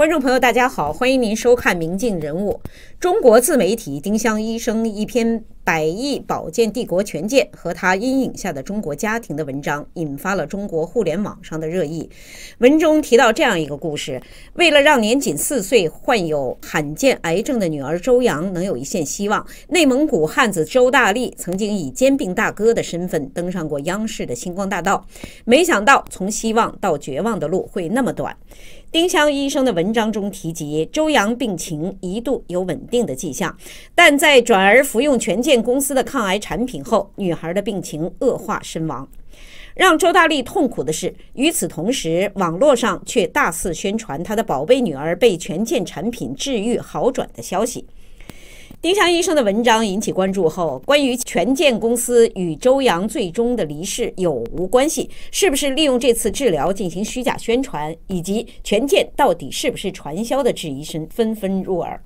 观众朋友，大家好，欢迎您收看《明镜人物》。中国自媒体丁香医生一篇《百亿保健帝国权健和他阴影下的中国家庭的文章，引发了中国互联网上的热议。文中提到这样一个故事：为了让年仅四岁患有罕见癌症的女儿周洋能有一线希望，内蒙古汉子周大力曾经以“兼并大哥”的身份登上过央视的《星光大道》。没想到，从希望到绝望的路会那么短。丁香医生的文章中提及，周洋病情一度有稳定的迹象，但在转而服用权健公司的抗癌产品后，女孩的病情恶化身亡。让周大力痛苦的是，与此同时，网络上却大肆宣传他的宝贝女儿被权健产品治愈好转的消息。丁香医生的文章引起关注后，关于权健公司与周洋最终的离世有无关系，是不是利用这次治疗进行虚假宣传，以及权健到底是不是传销的质疑声纷纷入耳。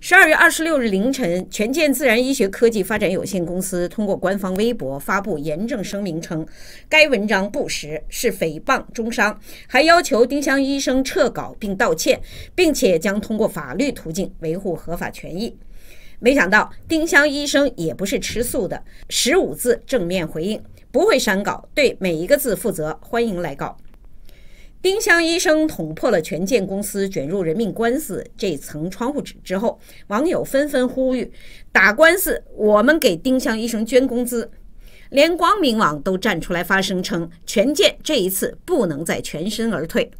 十二月二十六日凌晨，权健自然医学科技发展有限公司通过官方微博发布严正声明称，该文章不实，是诽谤中伤，还要求丁香医生撤稿并道歉，并且将通过法律途径维护合法权益。没想到丁香医生也不是吃素的，十五字正面回应，不会删稿，对每一个字负责，欢迎来告。丁香医生捅破了权健公司卷入人命官司这层窗户纸之后，网友纷纷呼吁打官司，我们给丁香医生捐工资。连光明网都站出来发声，称权健这一次不能再全身而退。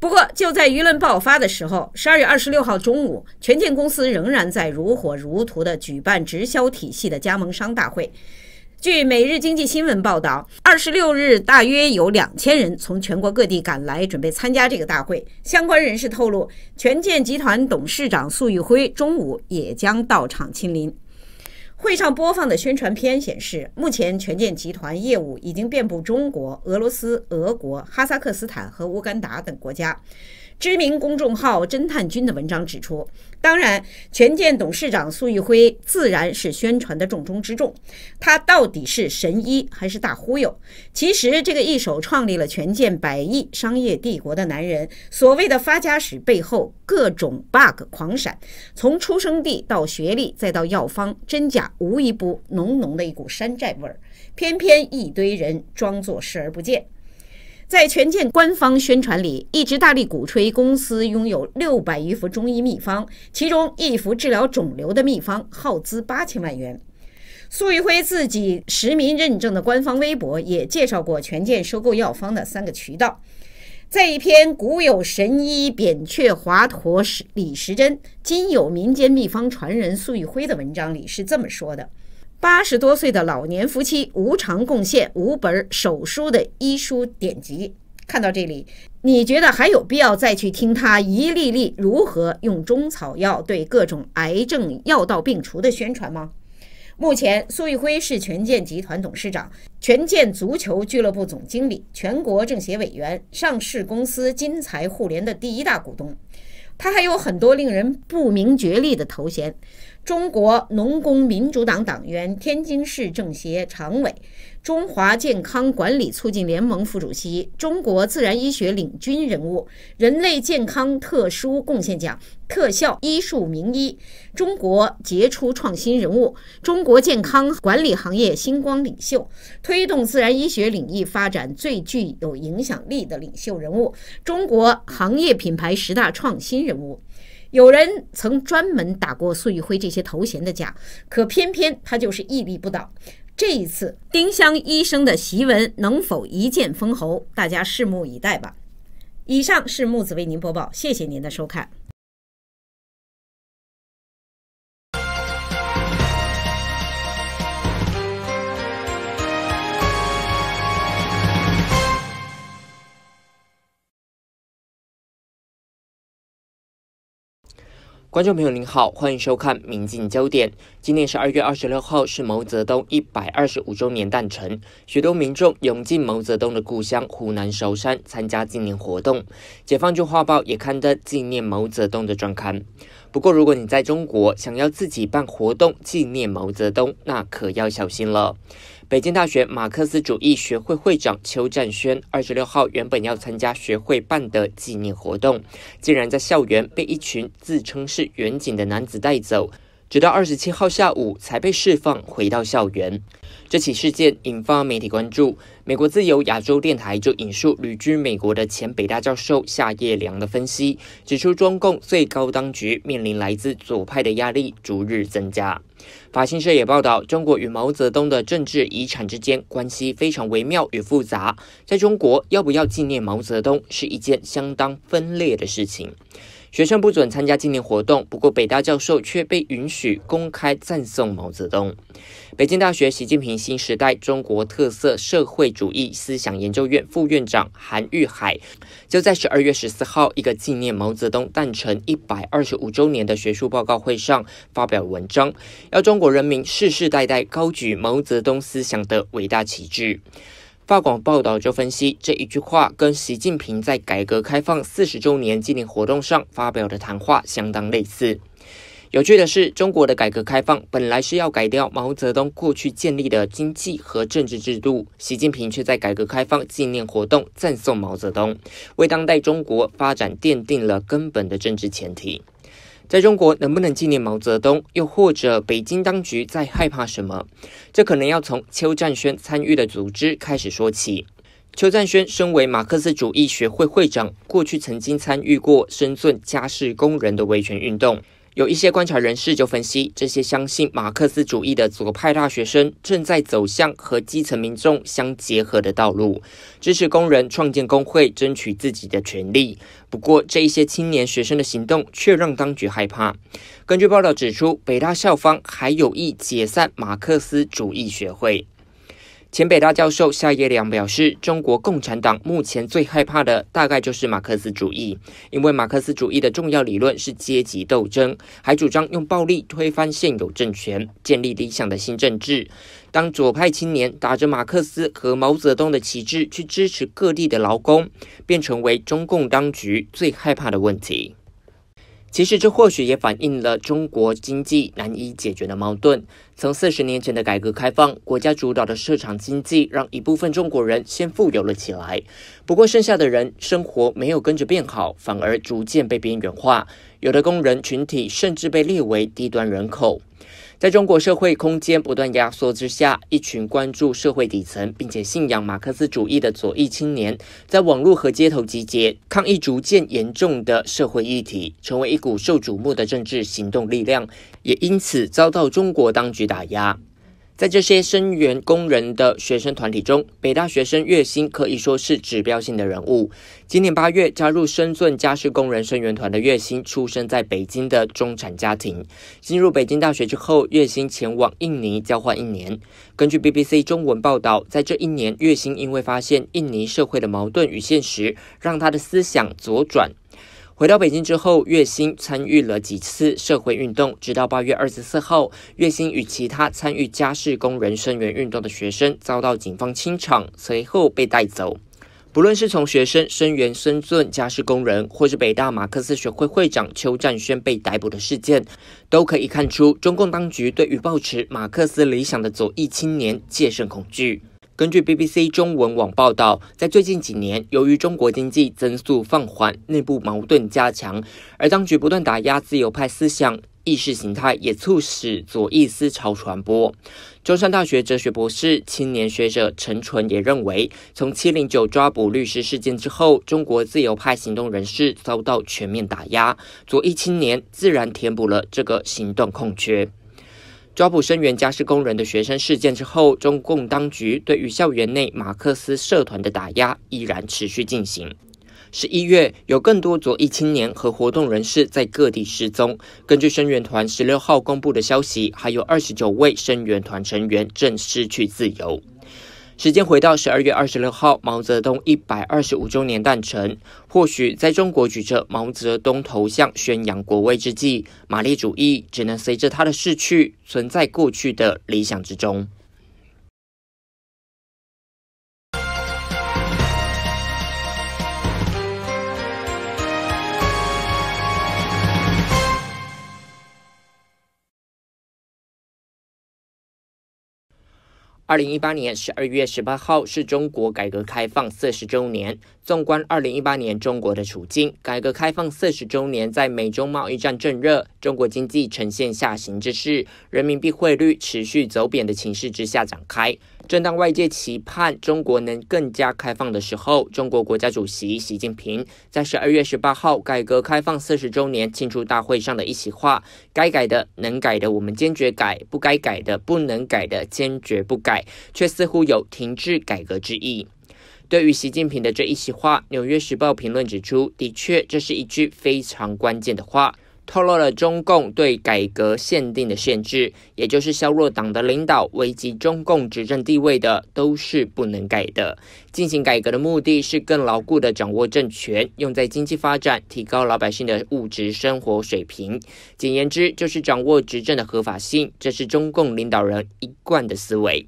不过，就在舆论爆发的时候，十二月二十六号中午，权健公司仍然在如火如荼的举办直销体系的加盟商大会。据《每日经济新闻》报道，二十六日大约有两千人从全国各地赶来，准备参加这个大会。相关人士透露，权健集团董事长宿玉辉中午也将到场亲临。会上播放的宣传片显示，目前权健集团业务已经遍布中国、俄罗斯、俄国、哈萨克斯坦和乌干达等国家。知名公众号“侦探君”的文章指出，当然，权健董事长苏玉辉自然是宣传的重中之重。他到底是神医还是大忽悠？其实，这个一手创立了权健百亿商业帝国的男人，所谓的发家史背后各种 bug 狂闪，从出生地到学历，再到药方真假，无一不浓浓的一股山寨味儿。偏偏一堆人装作视而不见。在权健官方宣传里，一直大力鼓吹公司拥有六百余幅中医秘方，其中一幅治疗肿瘤的秘方耗资八千万元。苏玉辉自己实名认证的官方微博也介绍过权健收购药方的三个渠道。在一篇“古有神医扁鹊、华佗、时李时珍，今有民间秘方传人苏玉辉”的文章里，是这么说的。八十多岁的老年夫妻无偿贡献五本手书的医书典籍，看到这里，你觉得还有必要再去听他一粒粒如何用中草药对各种癌症药到病除的宣传吗？目前，苏玉辉是权健集团董事长、权健足球俱乐部总经理、全国政协委员、上市公司金财互联的第一大股东，他还有很多令人不明觉厉的头衔。中国农工民主党党员，天津市政协常委，中华健康管理促进联盟副主席，中国自然医学领军人物，人类健康特殊贡献奖特效医术名医，中国杰出创新人物，中国健康管理行业星光领袖，推动自然医学领域发展最具有影响力的领袖人物，中国行业品牌十大创新人物。有人曾专门打过粟裕辉这些头衔的架，可偏偏他就是屹立不倒。这一次，丁香医生的檄文能否一剑封喉？大家拭目以待吧。以上是木子为您播报，谢谢您的收看。观众朋友您好，欢迎收看《民进焦点》。今年十二月二十六号是毛泽东一百二十五周年诞辰，许多民众涌进毛泽东的故乡湖南韶山参加纪念活动。解放军画报也刊登纪念毛泽东的专刊。不过，如果你在中国想要自己办活动纪念毛泽东，那可要小心了。北京大学马克思主义学会会长邱占轩二十六号原本要参加学会办的纪念活动，竟然在校园被一群自称是“远景”的男子带走。直到二十七号下午才被释放，回到校园。这起事件引发媒体关注。美国自由亚洲电台就引述旅居美国的前北大教授夏叶良的分析，指出中共最高当局面临来自左派的压力逐日增加。法新社也报道，中国与毛泽东的政治遗产之间关系非常微妙与复杂。在中国，要不要纪念毛泽东是一件相当分裂的事情。学生不准参加纪念活动，不过北大教授却被允许公开赞颂毛泽东。北京大学习近平新时代中国特色社会主义思想研究院副院长韩玉海，就在十二月十四号一个纪念毛泽东诞辰一百二十五周年的学术报告会上发表文章，要中国人民世世代代高举毛泽东思想的伟大旗帜。《大广》报道就分析这一句话，跟习近平在改革开放四十周年纪念活动上发表的谈话相当类似。有趣的是，中国的改革开放本来是要改掉毛泽东过去建立的经济和政治制度，习近平却在改革开放纪念活动赞颂毛泽东，为当代中国发展奠定了根本的政治前提。在中国能不能纪念毛泽东？又或者北京当局在害怕什么？这可能要从邱占轩参与的组织开始说起。邱占轩身为马克思主义学会会长，过去曾经参与过深圳家事工人的维权运动。有一些观察人士就分析，这些相信马克思主义的左派大学生正在走向和基层民众相结合的道路，支持工人创建工会，争取自己的权利。不过，这一些青年学生的行动却让当局害怕。根据报道指出，北大校方还有意解散马克思主义学会。前北大教授夏业良表示，中国共产党目前最害怕的大概就是马克思主义，因为马克思主义的重要理论是阶级斗争，还主张用暴力推翻现有政权，建立理想的新政治。当左派青年打着马克思和毛泽东的旗帜去支持各地的劳工，便成为中共当局最害怕的问题。其实，这或许也反映了中国经济难以解决的矛盾。从四十年前的改革开放，国家主导的市场经济让一部分中国人先富有了起来，不过剩下的人生活没有跟着变好，反而逐渐被边缘化。有的工人群体甚至被列为低端人口。在中国社会空间不断压缩之下，一群关注社会底层并且信仰马克思主义的左翼青年在网络和街头集结抗议，逐渐严重的社会议题成为一股受瞩目的政治行动力量，也因此遭到中国当局打压。在这些生源工人的学生团体中，北大学生月薪可以说是指标性的人物。今年八月加入深圳家事工人生源团的月薪，出生在北京的中产家庭，进入北京大学之后，月薪前往印尼交换一年。根据 BBC 中文报道，在这一年，月薪因为发现印尼社会的矛盾与现实，让他的思想左转。回到北京之后，月薪参与了几次社会运动，直到八月二十四号，月薪与其他参与家事工人声援运动的学生遭到警方清场，随后被带走。不论是从学生声援深圳家事工人，或是北大马克思学会会长邱占轩被逮捕的事件，都可以看出中共当局对于抱持马克思理想的左翼青年戒慎恐惧。根据 BBC 中文网报道，在最近几年，由于中国经济增速放缓、内部矛盾加强，而当局不断打压自由派思想、意识形态，也促使左翼思潮传播。中山大学哲学博士、青年学者陈纯也认为，从七零九抓捕律师事件之后，中国自由派行动人士遭到全面打压，左翼青年自然填补了这个行动空缺。抓捕声援加氏工人的学生事件之后，中共当局对于校园内马克思社团的打压依然持续进行。十一月，有更多左翼青年和活动人士在各地失踪。根据声援团十六号公布的消息，还有二十九位声援团成员正失去自由。时间回到十二月二十六号，毛泽东一百二十五周年诞辰。或许在中国举着毛泽东头像宣扬国威之际，马列主义只能随着他的逝去，存在过去的理想之中。二零一八年十二月十八号是中国改革开放四十周年。纵观二零一八年中国的处境，改革开放四十周年在美中贸易战正热、中国经济呈现下行之势、人民币汇率持续走贬的情势之下展开。正当外界期盼中国能更加开放的时候，中国国家主席习近平在十二月十八号改革开放四十周年庆祝大会上的一席话：“该改的能改的，我们坚决改；不该改的不能改的，坚决不改。”却似乎有停滞改革之意。对于习近平的这一席话，《纽约时报》评论指出，的确，这是一句非常关键的话。透露了中共对改革限定的限制，也就是削弱党的领导、危及中共执政地位的都是不能改的。进行改革的目的是更牢固地掌握政权，用在经济发展、提高老百姓的物质生活水平。简言之，就是掌握执政的合法性，这是中共领导人一贯的思维。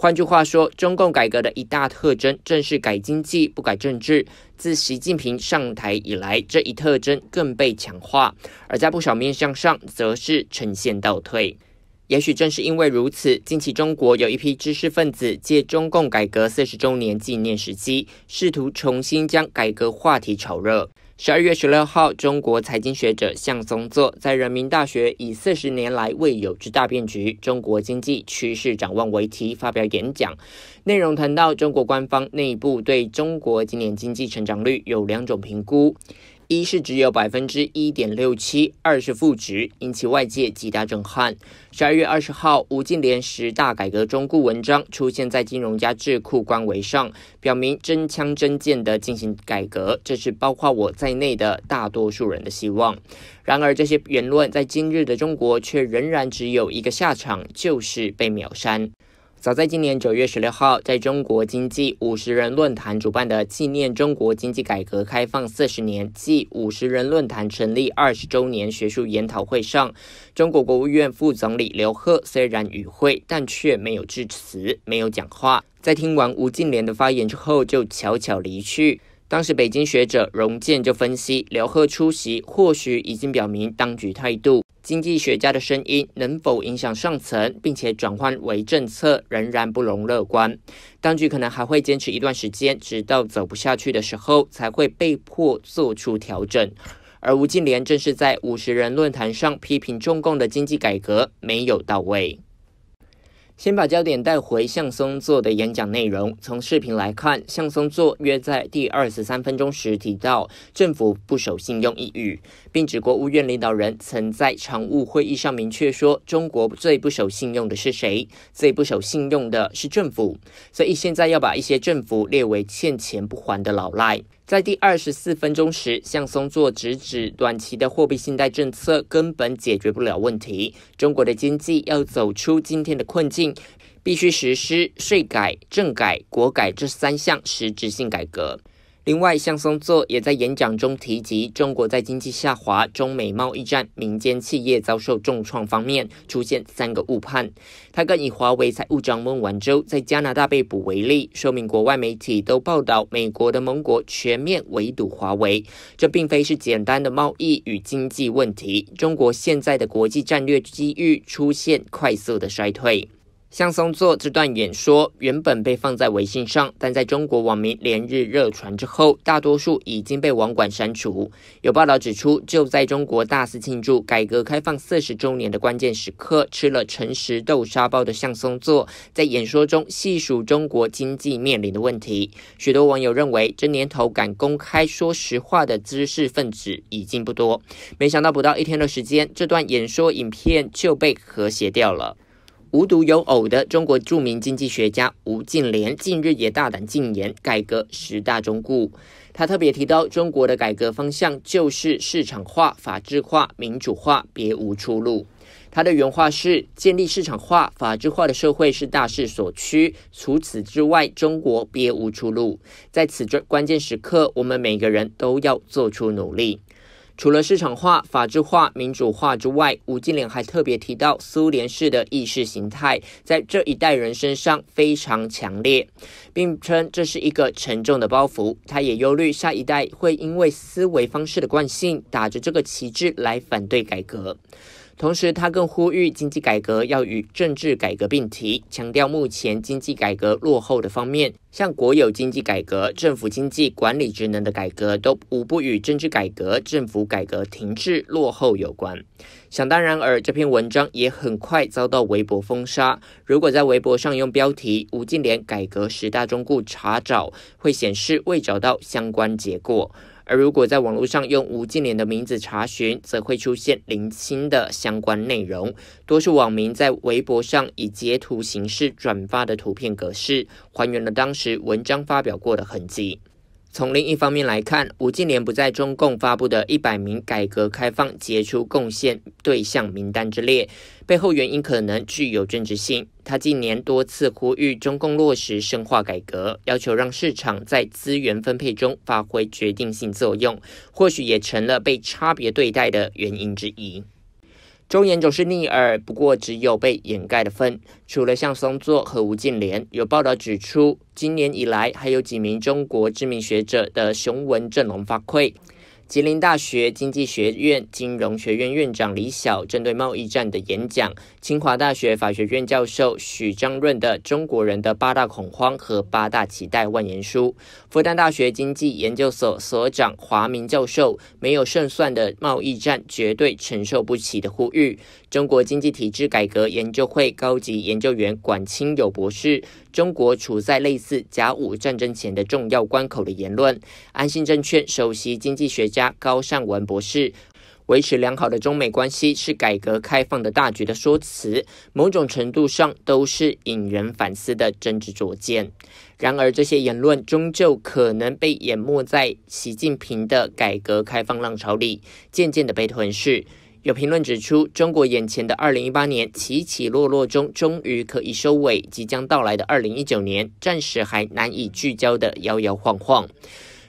换句话说，中共改革的一大特征正是改经济不改政治。自习近平上台以来，这一特征更被强化，而在不少面向上，则是呈现倒退。也许正是因为如此，近期中国有一批知识分子借中共改革四十周年纪念时机，试图重新将改革话题炒热。十二月十六号，中国财经学者向松作在人民大学以“四十年来未有之大变局：中国经济趋势展望”为题发表演讲，内容谈到中国官方内部对中国今年经济成长率有两种评估。一是只有百分之一点六七，二是负值，引起外界极大震撼。十二月二十号，吴敬琏十大改革中固文章出现在金融家智库官微上，表明真枪真剑的进行改革，这是包括我在内的大多数人的希望。然而，这些言论在今日的中国却仍然只有一个下场，就是被秒删。早在今年九月十六号，在中国经济五十人论坛主办的纪念中国经济改革开放四十年暨五十人论坛成立二十周年学术研讨会上，中国国务院副总理刘鹤虽然与会，但却没有致辞，没有讲话。在听完吴敬琏的发言之后，就悄悄离去。当时，北京学者荣建就分析，刘鹤出席或许已经表明当局态度。经济学家的声音能否影响上层，并且转换为政策，仍然不容乐观。当局可能还会坚持一段时间，直到走不下去的时候，才会被迫做出调整。而吴敬琏正是在五十人论坛上批评中共的经济改革没有到位。先把焦点带回向松祚的演讲内容。从视频来看，向松祚约在第二十三分钟时提到“政府不守信用”一语，并指国务院领导人曾在常务会议上明确说：“中国最不守信用的是谁？最不守信用的是政府。”所以现在要把一些政府列为欠钱不还的老赖。在第二十四分钟时，向松作直指短期的货币信贷政策根本解决不了问题。中国的经济要走出今天的困境，必须实施税改、政改、国改这三项实质性改革。另外，向松作也在演讲中提及，中国在经济下滑、中美贸易战、民间企业遭受重创方面出现三个误判。他更以华为财务长孟晚舟在加拿大被捕为例，说明国外媒体都报道美国的盟国全面围堵华为，这并非是简单的贸易与经济问题，中国现在的国际战略机遇出现快速的衰退。向松座这段演说原本被放在微信上，但在中国网民连日热传之后，大多数已经被网管删除。有报道指出，就在中国大肆庆祝改革开放四十周年的关键时刻，吃了诚实豆沙包的向松座在演说中细数中国经济面临的问题。许多网友认为，这年头敢公开说实话的知识分子已经不多。没想到不到一天的时间，这段演说影片就被和谐掉了。无独有偶的，中国著名经济学家吴敬琏近日也大胆进言改革十大中顾。他特别提到，中国的改革方向就是市场化、法治化、民主化，别无出路。他的原话是：“建立市场化、法治化的社会是大势所趋，除此之外，中国别无出路。”在此关关键时刻，我们每个人都要做出努力。除了市场化、法治化、民主化之外，吴敬琏还特别提到，苏联式的意识形态在这一代人身上非常强烈，并称这是一个沉重的包袱。他也忧虑下一代会因为思维方式的惯性，打着这个旗帜来反对改革。同时，他更呼吁经济改革要与政治改革并提，强调目前经济改革落后的方面，像国有经济改革、政府经济管理职能的改革，都无不与政治改革、政府改革停滞落后有关。想当然而，这篇文章也很快遭到微博封杀。如果在微博上用标题“吴敬琏改革十大中顾”查找，会显示未找到相关结果。而如果在网络上用吴敬琏的名字查询，则会出现林青的相关内容。多数网民在微博上以截图形式转发的图片格式，还原了当时文章发表过的痕迹。从另一方面来看，吴敬琏不在中共发布的一百名改革开放杰出贡献对象名单之列，背后原因可能具有政治性。他近年多次呼吁中共落实深化改革，要求让市场在资源分配中发挥决定性作用，或许也成了被差别对待的原因之一。忠言总是逆耳，不过只有被掩盖的份。除了向松作和吴敬琏，有报道指出，今年以来还有几名中国知名学者的雄文阵容发聩。吉林大学经济学院金融学院院长李晓针对贸易战的演讲，清华大学法学院教授许章润的《中国人的八大恐慌和八大期待万言书》，复旦大学经济研究所所长华明教授没有胜算的贸易战绝对承受不起的呼吁，中国经济体制改革研究会高级研究员管清友博士。中国处在类似甲午战争前的重要关口的言论，安信证券首席经济学家高善文博士维持良好的中美关系是改革开放的大局的说辞，某种程度上都是引人反思的政治拙见。然而，这些言论终究可能被淹没在习近平的改革开放浪潮里，渐渐地被吞噬。有评论指出，中国眼前的二零一八年起起落落中，终于可以收尾；即将到来的二零一九年，暂时还难以聚焦的摇摇晃晃。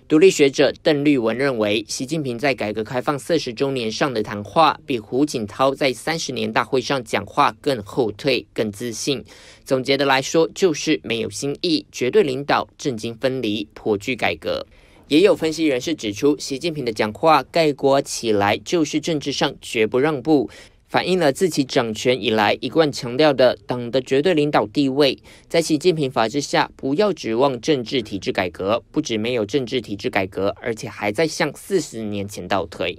独立学者邓绿文认为，习近平在改革开放四十周年上的谈话，比胡锦涛在三十年大会上讲话更后退、更自信。总结的来说，就是没有新意，绝对领导，政经分离，颇具改革。也有分析人士指出，习近平的讲话概括起来就是政治上绝不让步，反映了自己掌权以来一贯强调的党的绝对领导地位。在习近平法治下，不要指望政治体制改革，不止没有政治体制改革，而且还在向四十年前倒退。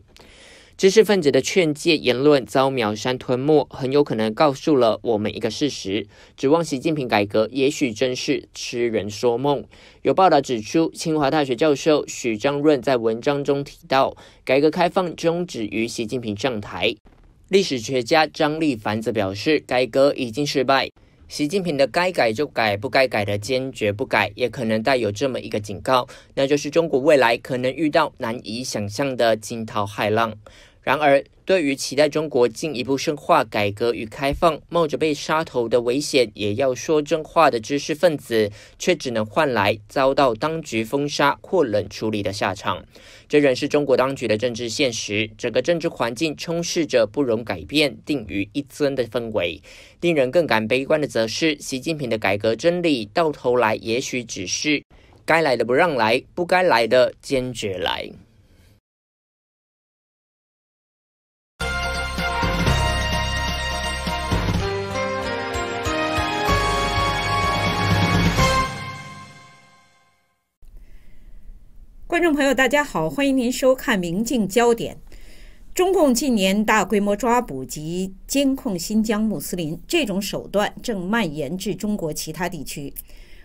知识分子的劝诫言论遭秒删吞没，很有可能告诉了我们一个事实：指望习近平改革，也许真是痴人说梦。有报道指出，清华大学教授许章润在文章中提到，改革开放终止于习近平上台。历史学家张立凡则表示，改革已经失败。习近平的“该改就改，不该改的坚决不改”，也可能带有这么一个警告，那就是中国未来可能遇到难以想象的惊涛骇浪。然而，对于期待中国进一步深化改革与开放、冒着被杀头的危险也要说真话的知识分子，却只能换来遭到当局封杀或冷处理的下场。这仍是中国当局的政治现实。整个政治环境充斥着不容改变、定于一尊的氛围。令人更感悲观的，则是习近平的改革真理，到头来也许只是该来的不让来，不该来的坚决来。观众朋友，大家好，欢迎您收看《明镜焦点》。中共近年大规模抓捕及监控新疆穆斯林，这种手段正蔓延至中国其他地区。《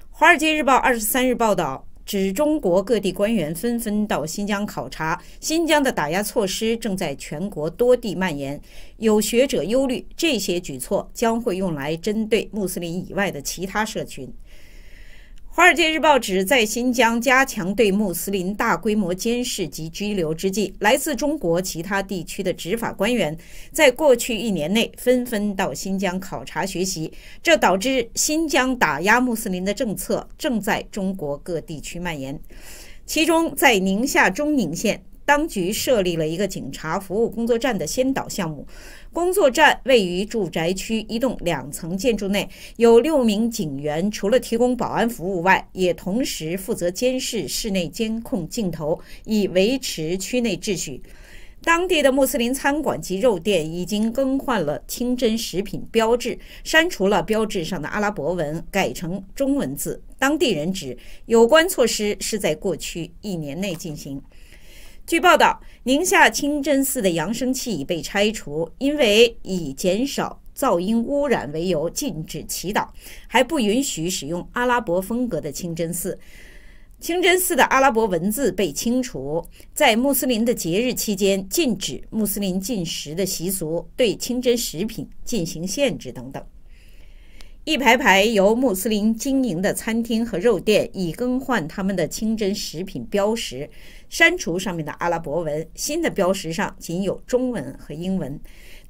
华尔街日报》二十三日报道，指中国各地官员纷纷到新疆考察，新疆的打压措施正在全国多地蔓延。有学者忧虑，这些举措将会用来针对穆斯林以外的其他社群。《华尔街日报》指，在新疆加强对穆斯林大规模监视及拘留之际，来自中国其他地区的执法官员在过去一年内纷纷到新疆考察学习，这导致新疆打压穆斯林的政策正在中国各地区蔓延，其中在宁夏中宁县。当局设立了一个警察服务工作站的先导项目。工作站位于住宅区一栋两层建筑内，有六名警员，除了提供保安服务外，也同时负责监视室内监控镜头，以维持区内秩序。当地的穆斯林餐馆及肉店已经更换了清真食品标志，删除了标志上的阿拉伯文，改成中文字。当地人指，有关措施是在过去一年内进行。据报道，宁夏清真寺的扬声器已被拆除，因为以减少噪音污染为由禁止祈祷，还不允许使用阿拉伯风格的清真寺。清真寺的阿拉伯文字被清除，在穆斯林的节日期间禁止穆斯林进食的习俗，对清真食品进行限制等等。一排排由穆斯林经营的餐厅和肉店已更换他们的清真食品标识，删除上面的阿拉伯文。新的标识上仅有中文和英文。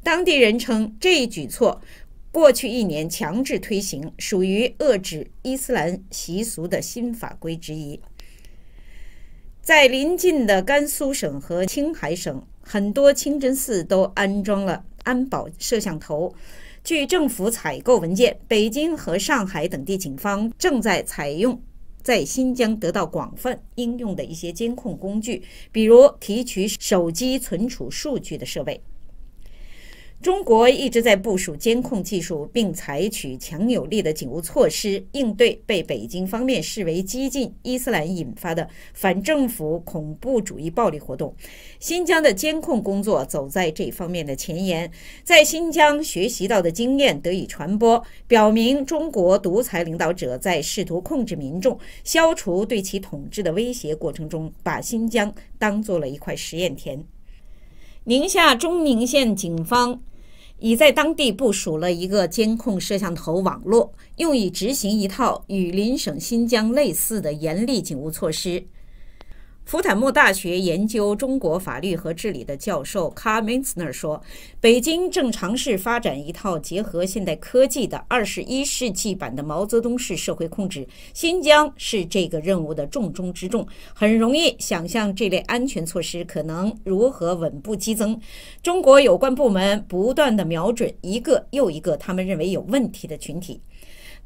当地人称这一举措，过去一年强制推行，属于遏制伊斯兰习俗的新法规之一。在邻近的甘肃省和青海省，很多清真寺都安装了安保摄像头。据政府采购文件，北京和上海等地警方正在采用在新疆得到广泛应用的一些监控工具，比如提取手机存储数据的设备。中国一直在部署监控技术，并采取强有力的警务措施，应对被北京方面视为激进伊斯兰引发的反政府恐怖主义暴力活动。新疆的监控工作走在这方面的前沿，在新疆学习到的经验得以传播，表明中国独裁领导者在试图控制民众、消除对其统治的威胁过程中，把新疆当做了一块实验田。宁夏中宁县警方。已在当地部署了一个监控摄像头网络，用以执行一套与邻省新疆类似的严厉警务措施。福坦莫大学研究中国法律和治理的教授卡梅斯 m r 说：“北京正尝试发展一套结合现代科技的二十一世纪版的毛泽东式社会控制。新疆是这个任务的重中之重。很容易想象这类安全措施可能如何稳步激增。中国有关部门不断的瞄准一个又一个他们认为有问题的群体。”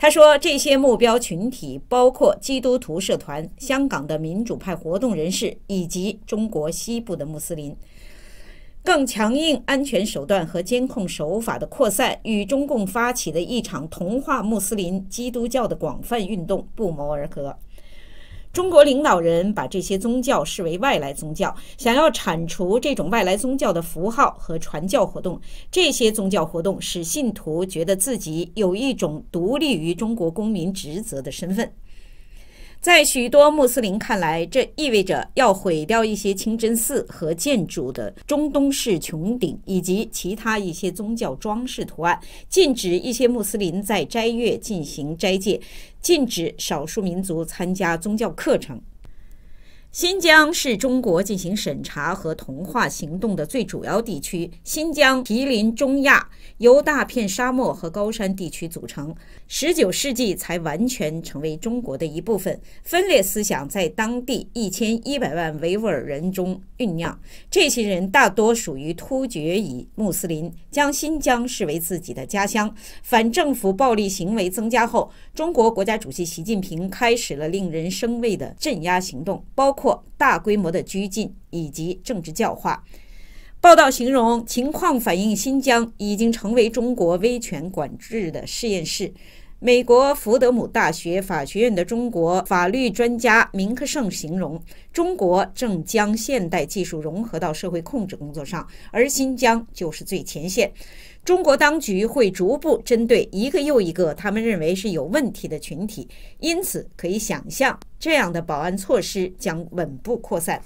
他说，这些目标群体包括基督徒社团、香港的民主派活动人士以及中国西部的穆斯林。更强硬安全手段和监控手法的扩散，与中共发起的一场同化穆斯林、基督教的广泛运动不谋而合。中国领导人把这些宗教视为外来宗教，想要铲除这种外来宗教的符号和传教活动。这些宗教活动使信徒觉得自己有一种独立于中国公民职责的身份。在许多穆斯林看来，这意味着要毁掉一些清真寺和建筑的中东式穹顶以及其他一些宗教装饰图案，禁止一些穆斯林在斋月进行斋戒，禁止少数民族参加宗教课程。新疆是中国进行审查和同化行动的最主要地区。新疆毗邻中亚，由大片沙漠和高山地区组成。十九世纪才完全成为中国的一部分。分裂思想在当地一千一百万维吾尔人中酝酿。这些人大多属于突厥裔穆斯林，将新疆视为自己的家乡。反政府暴力行为增加后，中国国家主席习近平开始了令人生畏的镇压行动，包括大规模的拘禁以及政治教化。报道形容情况反映新疆已经成为中国威权管制的实验室。美国福德姆大学法学院的中国法律专家明克胜形容，中国正将现代技术融合到社会控制工作上，而新疆就是最前线。中国当局会逐步针对一个又一个他们认为是有问题的群体，因此可以想象，这样的保安措施将稳步扩散。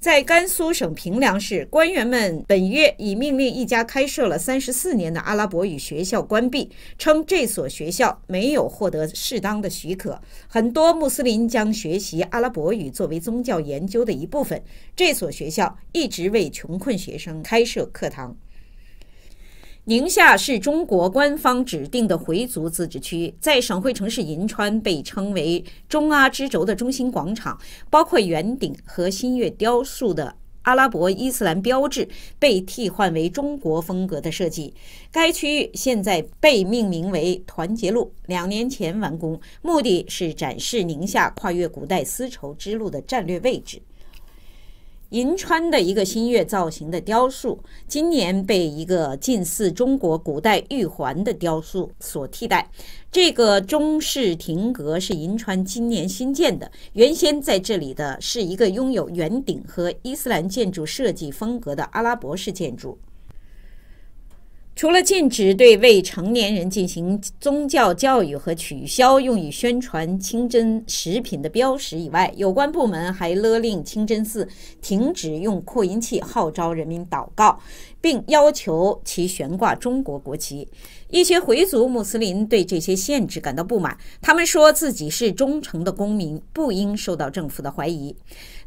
在甘肃省平凉市，官员们本月已命令一家开设了三十四年的阿拉伯语学校关闭，称这所学校没有获得适当的许可。很多穆斯林将学习阿拉伯语作为宗教研究的一部分，这所学校一直为穷困学生开设课堂。宁夏是中国官方指定的回族自治区，在省会城市银川被称为“中阿之轴”的中心广场，包括圆顶和新月雕塑的阿拉伯伊斯兰标志被替换为中国风格的设计。该区域现在被命名为团结路，两年前完工，目的是展示宁夏跨越古代丝绸之路的战略位置。银川的一个新月造型的雕塑，今年被一个近似中国古代玉环的雕塑所替代。这个中式亭阁是银川今年新建的，原先在这里的是一个拥有圆顶和伊斯兰建筑设计风格的阿拉伯式建筑。除了禁止对未成年人进行宗教教育和取消用于宣传清真食品的标识以外，有关部门还勒令清真寺停止用扩音器号召人民祷告，并要求其悬挂中国国旗。一些回族穆斯林对这些限制感到不满，他们说自己是忠诚的公民，不应受到政府的怀疑。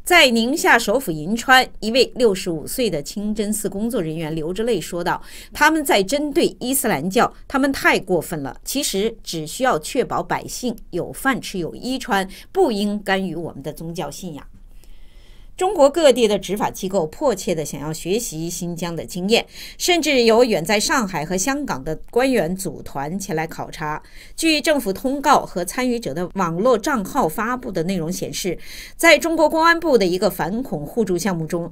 在宁夏首府银川，一位65岁的清真寺工作人员流着泪说道：“他们在针对伊斯兰教，他们太过分了。其实只需要确保百姓有饭吃、有衣穿，不应干预我们的宗教信仰。”中国各地的执法机构迫切地想要学习新疆的经验，甚至有远在上海和香港的官员组团前来考察。据政府通告和参与者的网络账号发布的内容显示，在中国公安部的一个反恐互助项目中，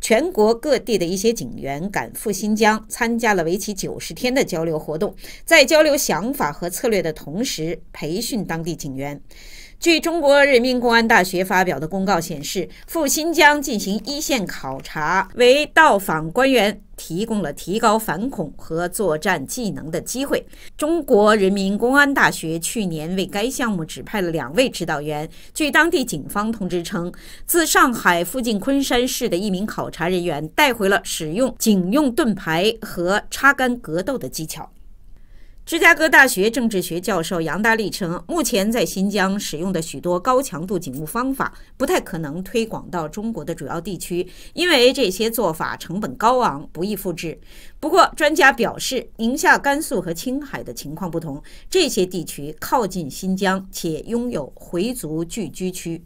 全国各地的一些警员赶赴新疆，参加了为期九十天的交流活动，在交流想法和策略的同时，培训当地警员。据中国人民公安大学发表的公告显示，赴新疆进行一线考察为到访官员提供了提高反恐和作战技能的机会。中国人民公安大学去年为该项目指派了两位指导员。据当地警方通知称，自上海附近昆山市的一名考察人员带回了使用警用盾牌和插杆格斗的技巧。芝加哥大学政治学教授杨大力称，目前在新疆使用的许多高强度警务方法不太可能推广到中国的主要地区，因为这些做法成本高昂，不易复制。不过，专家表示，宁夏、甘肃和青海的情况不同，这些地区靠近新疆，且拥有回族聚居区。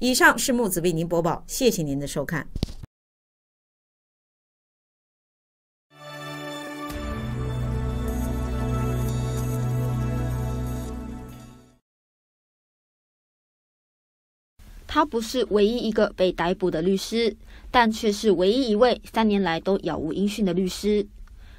以上是木子为您播报，谢谢您的收看。他不是唯一一个被逮捕的律师，但却是唯一一位三年来都杳无音讯的律师。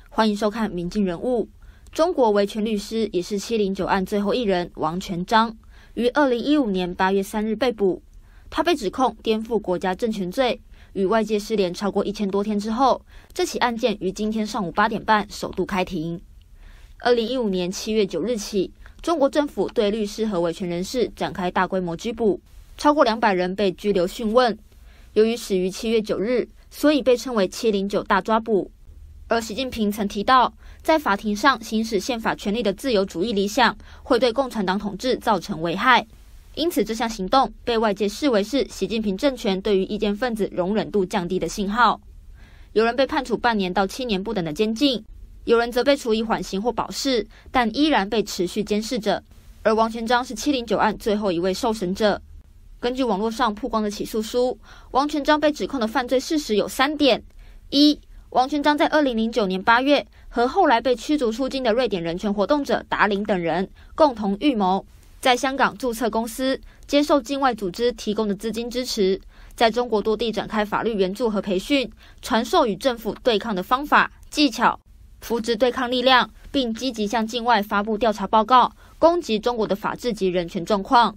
欢迎收看《民进人物》，中国维权律师也是七零九案最后一人王全章，于二零一五年八月三日被捕。他被指控颠覆国家政权罪，与外界失联超过一千多天之后，这起案件于今天上午八点半首度开庭。二零一五年七月九日起，中国政府对律师和维权人士展开大规模拘捕。超过两百人被拘留讯问，由于始于七月九日，所以被称为“七零九大抓捕”。而习近平曾提到，在法庭上行使宪法权利的自由主义理想，会对共产党统治造成危害，因此这项行动被外界视为是习近平政权对于意见分子容忍度降低的信号。有人被判处半年到七年不等的监禁，有人则被处以缓刑或保释，但依然被持续监视着。而王全章是“七零九案”最后一位受审者。根据网络上曝光的起诉书，王全章被指控的犯罪事实有三点：一、王全章在二零零九年八月和后来被驱逐出境的瑞典人权活动者达林等人共同预谋，在香港注册公司，接受境外组织提供的资金支持，在中国多地展开法律援助和培训，传授与政府对抗的方法技巧，扶植对抗力量，并积极向境外发布调查报告，攻击中国的法治及人权状况；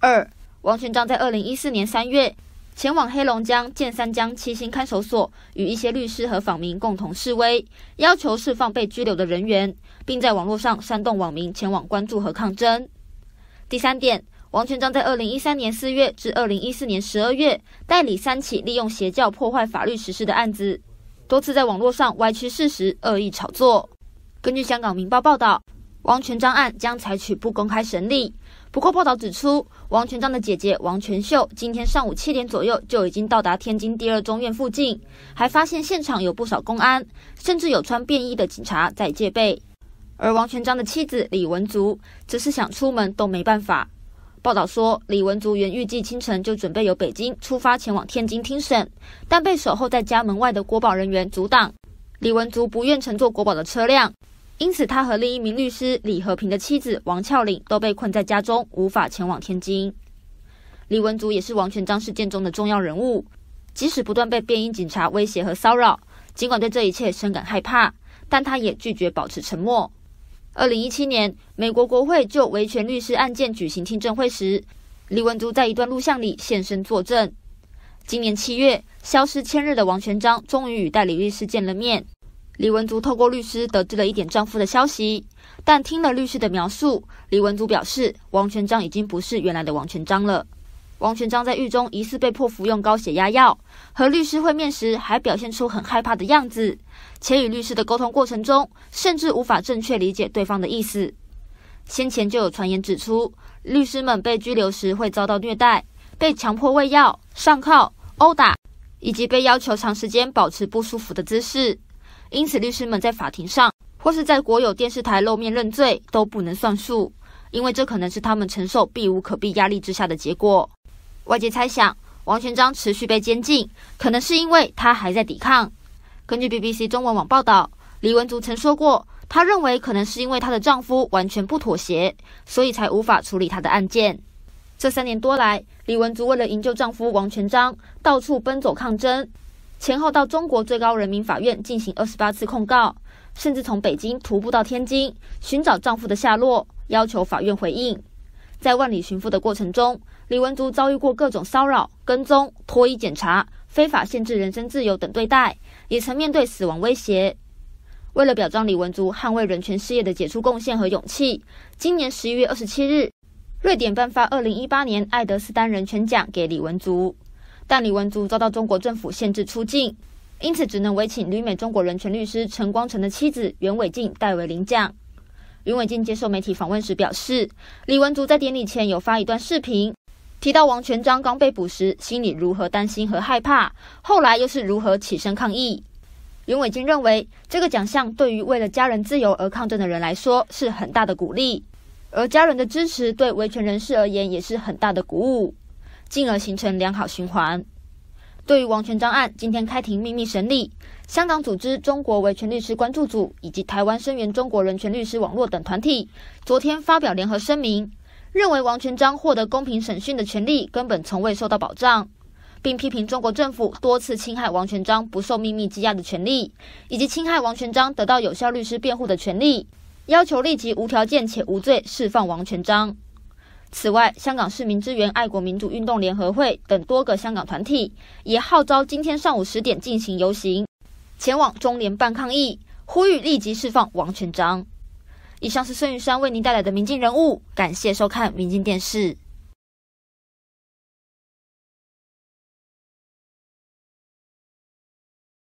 二。王全章在二零一四年三月前往黑龙江建三江七星看守所，与一些律师和访民共同示威，要求释放被拘留的人员，并在网络上煽动网民前往关注和抗争。第三点，王全章在二零一三年四月至二零一四年十二月，代理三起利用邪教破坏法律实施的案子，多次在网络上歪曲事实、恶意炒作。根据香港《明报》报道，王全章案将采取不公开审理。不过，报道指出。王全章的姐姐王全秀今天上午七点左右就已经到达天津第二中院附近，还发现现场有不少公安，甚至有穿便衣的警察在戒备。而王全章的妻子李文竹则是想出门都没办法。报道说，李文竹原预计清晨就准备由北京出发前往天津听审，但被守候在家门外的国保人员阻挡。李文竹不愿乘坐国保的车辆。因此，他和另一名律师李和平的妻子王俏玲都被困在家中，无法前往天津。李文竹也是王全章事件中的重要人物，即使不断被便衣警察威胁和骚扰，尽管对这一切深感害怕，但他也拒绝保持沉默。二零一七年，美国国会就维权律师案件举行听证会时，李文竹在一段录像里现身作证。今年七月，消失千日的王全章终于与代理律师见了面。李文竹透过律师得知了一点丈夫的消息，但听了律师的描述，李文竹表示，王全章已经不是原来的王全章了。王全章在狱中疑似被迫服用高血压药，和律师会面时还表现出很害怕的样子，且与律师的沟通过程中，甚至无法正确理解对方的意思。先前就有传言指出，律师们被拘留时会遭到虐待，被强迫喂药、上铐、殴打，以及被要求长时间保持不舒服的姿势。因此，律师们在法庭上或是在国有电视台露面认罪都不能算数，因为这可能是他们承受避无可避压力之下的结果。外界猜想，王全章持续被监禁，可能是因为他还在抵抗。根据 BBC 中文网报道，李文竹曾说过，她认为可能是因为她的丈夫完全不妥协，所以才无法处理她的案件。这三年多来，李文竹为了营救丈夫王全章，到处奔走抗争。前后到中国最高人民法院进行二十八次控告，甚至从北京徒步到天津寻找丈夫的下落，要求法院回应。在万里寻夫的过程中，李文竹遭遇过各种骚扰、跟踪、脱衣检查、非法限制人身自由等对待，也曾面对死亡威胁。为了表彰李文竹捍卫人权事业的杰出贡献和勇气，今年十一月二十七日，瑞典颁发二零一八年爱德斯丹人权奖给李文竹。但李文竹遭到中国政府限制出境，因此只能委请旅美中国人权律师陈光诚的妻子袁伟静代为领奖。袁伟静接受媒体访问时表示，李文竹在典礼前有发一段视频，提到王全章刚被捕时心里如何担心和害怕，后来又是如何起身抗议。袁伟静认为，这个奖项对于为了家人自由而抗争的人来说是很大的鼓励，而家人的支持对维权人士而言也是很大的鼓舞。进而形成良好循环。对于王全章案，今天开庭秘密审理。香港组织中国维权律师关注组以及台湾声援中国人权律师网络等团体，昨天发表联合声明，认为王全章获得公平审讯的权利根本从未受到保障，并批评中国政府多次侵害王全章不受秘密羁押的权利，以及侵害王全章得到有效律师辩护的权利，要求立即无条件且无罪释放王全章。此外，香港市民支援爱国民主运动联合会等多个香港团体也号召今天上午十点进行游行，前往中联办抗议，呼吁立即释放王全章。以上是孙玉山为您带来的《民进人物》，感谢收看《民进电视》。